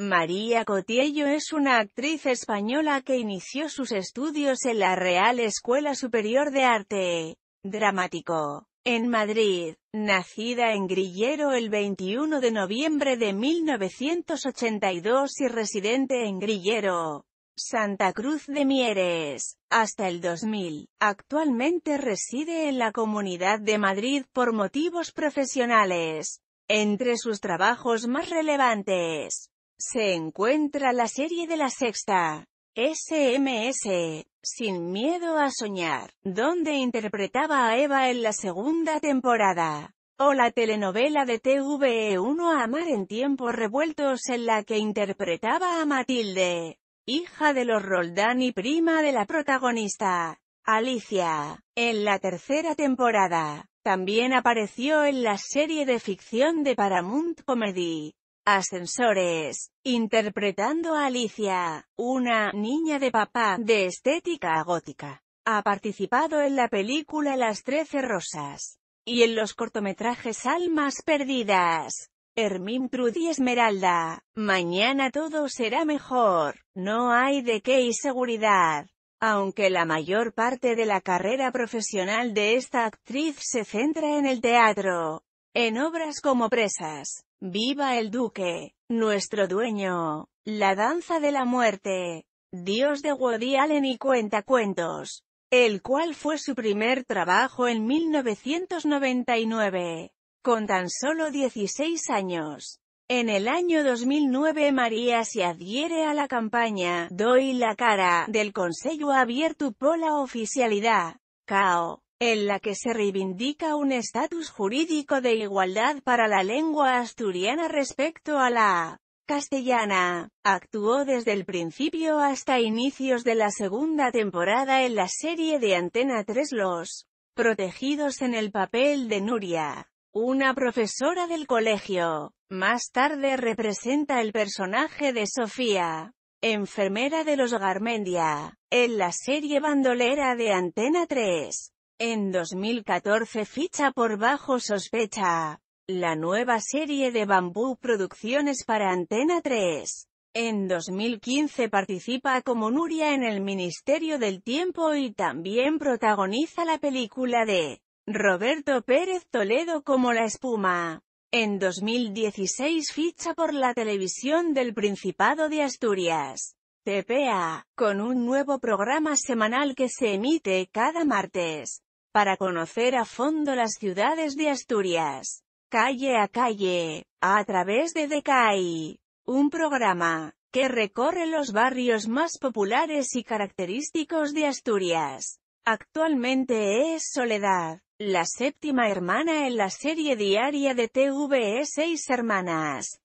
María Cotiello es una actriz española que inició sus estudios en la Real Escuela Superior de Arte Dramático, en Madrid, nacida en Grillero el 21 de noviembre de 1982 y residente en Grillero, Santa Cruz de Mieres, hasta el 2000. Actualmente reside en la Comunidad de Madrid por motivos profesionales. Entre sus trabajos más relevantes, se encuentra la serie de la sexta, SMS, Sin miedo a soñar, donde interpretaba a Eva en la segunda temporada, o la telenovela de TVE1 Amar en tiempos revueltos en la que interpretaba a Matilde, hija de los Roldán y prima de la protagonista, Alicia, en la tercera temporada. También apareció en la serie de ficción de Paramount Comedy, Ascensores, interpretando a Alicia, una niña de papá, de estética gótica. Ha participado en la película Las Trece Rosas y en los cortometrajes Almas Perdidas. Hermín Trudy Esmeralda, mañana todo será mejor, no hay de qué y seguridad. Aunque la mayor parte de la carrera profesional de esta actriz se centra en el teatro, en obras como Presas, Viva el duque, nuestro dueño, la danza de la muerte, dios de Woody Allen y cuentos. el cual fue su primer trabajo en 1999, con tan solo 16 años. En el año 2009 María se adhiere a la campaña «Doy la cara» del Consejo Abierto por la Oficialidad, CAO, en la que se reivindica un estatus jurídico de igualdad para la lengua asturiana respecto a la castellana. Actuó desde el principio hasta inicios de la segunda temporada en la serie de Antena 3 Los Protegidos en el papel de Nuria, una profesora del colegio. Más tarde representa el personaje de Sofía, enfermera de los Garmendia, en la serie bandolera de Antena 3. En 2014 ficha por Bajo Sospecha, la nueva serie de Bambú Producciones para Antena 3. En 2015 participa como Nuria en el Ministerio del Tiempo y también protagoniza la película de Roberto Pérez Toledo como La Espuma. En 2016 ficha por la televisión del Principado de Asturias, TPA, con un nuevo programa semanal que se emite cada martes para conocer a fondo las ciudades de Asturias. Calle a calle, a través de DECAI, un programa que recorre los barrios más populares y característicos de Asturias. Actualmente es Soledad, la séptima hermana en la serie diaria de TV Seis Hermanas.